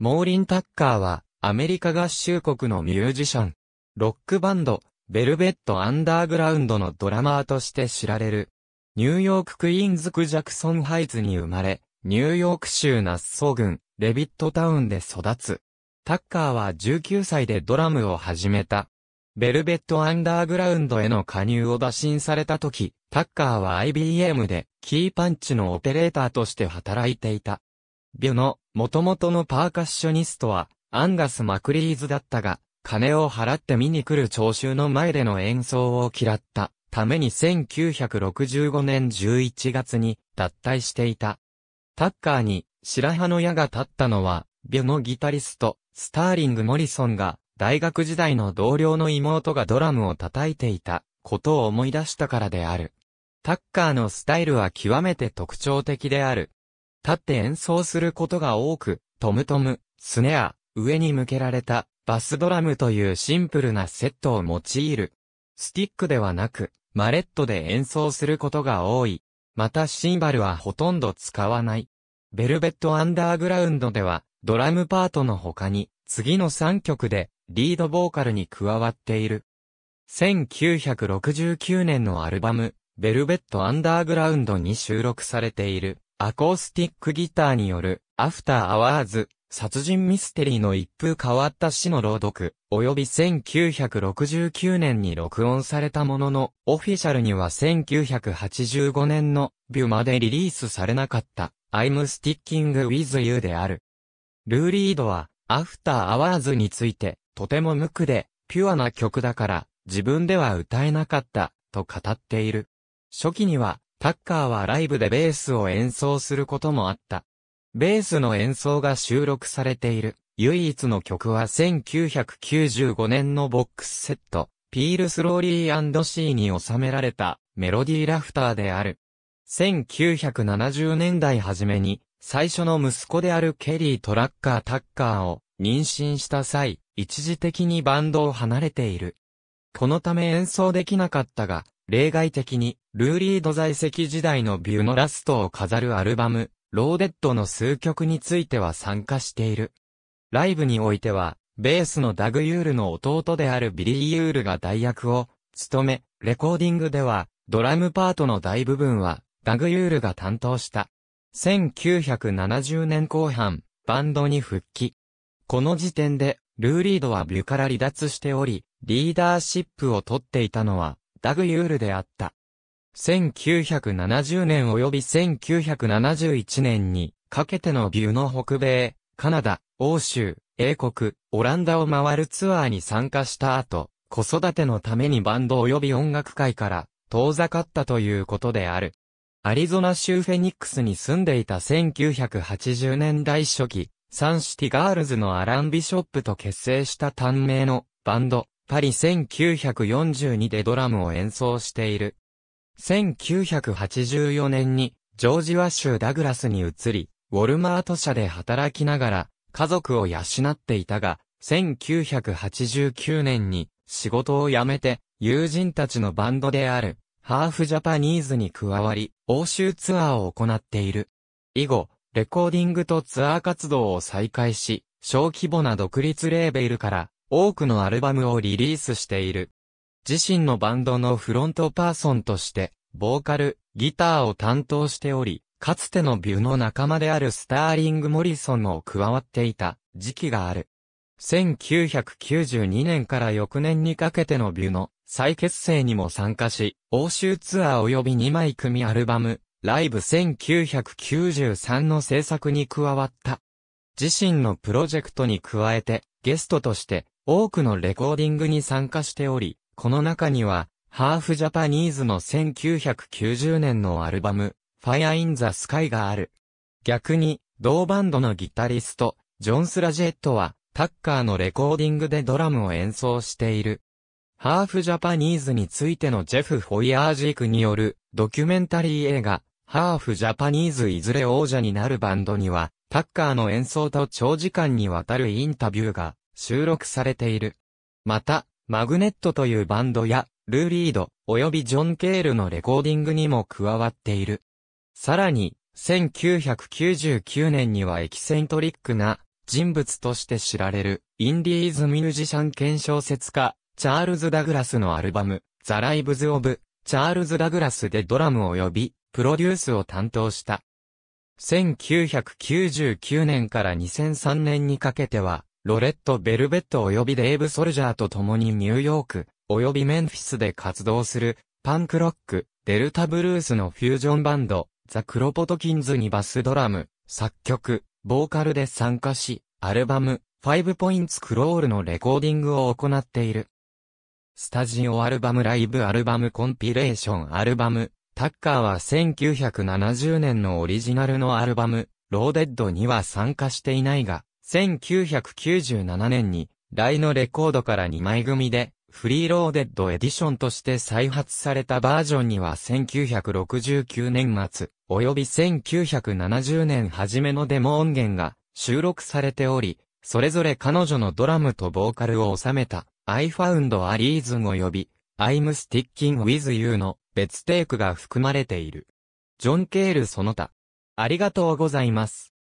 モーリン・タッカーは、アメリカ合衆国のミュージシャン。ロックバンド、ベルベット・アンダーグラウンドのドラマーとして知られる。ニューヨーク・クイーンズクジャクソン・ハイズに生まれ、ニューヨーク州ナッソ郡、レビットタウンで育つ。タッカーは19歳でドラムを始めた。ベルベット・アンダーグラウンドへの加入を打診された時、タッカーは IBM でキーパンチのオペレーターとして働いていた。ビュの元々のパーカッショニストは、アンガス・マクリーズだったが、金を払って見に来る聴衆の前での演奏を嫌ったために1965年11月に脱退していた。タッカーに白羽の矢が立ったのは、ビュのギタリスト、スターリング・モリソンが、大学時代の同僚の妹がドラムを叩いていたことを思い出したからである。タッカーのスタイルは極めて特徴的である。立って演奏することが多く、トムトム、スネア、上に向けられたバスドラムというシンプルなセットを用いる。スティックではなく、マレットで演奏することが多い。またシンバルはほとんど使わない。ベルベットアンダーグラウンドでは、ドラムパートの他に、次の3曲で、リードボーカルに加わっている。1969年のアルバム、ベルベットアンダーグラウンドに収録されている。アコースティックギターによる、アフターアワーズ、殺人ミステリーの一風変わった詩の朗読、及び1969年に録音されたものの、オフィシャルには1985年の、ビューまでリリースされなかった、I'm Sticking With You である。ルーリードは、アフターアワーズについて、とても無垢で、ピュアな曲だから、自分では歌えなかった、と語っている。初期には、タッカーはライブでベースを演奏することもあった。ベースの演奏が収録されている唯一の曲は1995年のボックスセット、ピールスローリーシーに収められたメロディーラフターである。1970年代初めに最初の息子であるケリー・トラッカー・タッカーを妊娠した際、一時的にバンドを離れている。このため演奏できなかったが、例外的に、ルーリード在籍時代のビューのラストを飾るアルバム、ローデッドの数曲については参加している。ライブにおいては、ベースのダグ・ユールの弟であるビリー・ユールが代役を務め、レコーディングでは、ドラムパートの大部分は、ダグ・ユールが担当した。1970年後半、バンドに復帰。この時点で、ルーリードはビューから離脱しており、リーダーシップを取っていたのは、ダグ・ユールであった。1970年及び1971年にかけてのビューの北米、カナダ、欧州、英国、オランダを回るツアーに参加した後、子育てのためにバンド及び音楽界から遠ざかったということである。アリゾナ州フェニックスに住んでいた1980年代初期、サンシティガールズのアラン・ビショップと結成した短命のバンド、パリ1942でドラムを演奏している。1984年にジョージワ州ダグラスに移り、ウォルマート社で働きながら家族を養っていたが、1989年に仕事を辞めて友人たちのバンドであるハーフジャパニーズに加わり、欧州ツアーを行っている。以後、レコーディングとツアー活動を再開し、小規模な独立レーベルから多くのアルバムをリリースしている。自身のバンドのフロントパーソンとして、ボーカル、ギターを担当しており、かつてのビューの仲間であるスターリング・モリソンも加わっていた時期がある。1992年から翌年にかけてのビューの再結成にも参加し、欧州ツアー及び2枚組アルバム、ライブ1993の制作に加わった。自身のプロジェクトに加えて、ゲストとして、多くのレコーディングに参加しており、この中には、ハーフジャパニーズの1990年のアルバム、Fire in the Sky がある。逆に、同バンドのギタリスト、ジョン・スラジェットは、タッカーのレコーディングでドラムを演奏している。ハーフジャパニーズについてのジェフ・ホイヤージークによるドキュメンタリー映画、ハーフジャパニーズいずれ王者になるバンドには、タッカーの演奏と長時間にわたるインタビューが収録されている。また、マグネットというバンドや、ルーリード、及びジョン・ケールのレコーディングにも加わっている。さらに、1999年にはエキセントリックな人物として知られる、インディーズミュージシャン兼小説家、チャールズ・ダグラスのアルバム、ザ・ライブズ・オブ、チャールズ・ダグラスでドラム及び、プロデュースを担当した。1999年から2003年にかけては、ロレット・ベルベット及びデーブ・ソルジャーと共にニューヨーク、及びメンフィスで活動する、パンクロック、デルタブルースのフュージョンバンド、ザ・クロポトキンズにバスドラム、作曲、ボーカルで参加し、アルバム、ファイブポインツクロールのレコーディングを行っている。スタジオアルバムライブアルバムコンピレーションアルバム、タッカーは1970年のオリジナルのアルバム、ローデッドには参加していないが、1997年に、ライのレコードから2枚組で、フリーローデッドエディションとして再発されたバージョンには1969年末、及び1970年初めのデモ音源が収録されており、それぞれ彼女のドラムとボーカルを収めた I found a reason 及び I'm sticking with you の別テイクが含まれている。ジョン・ケールその他。ありがとうございます。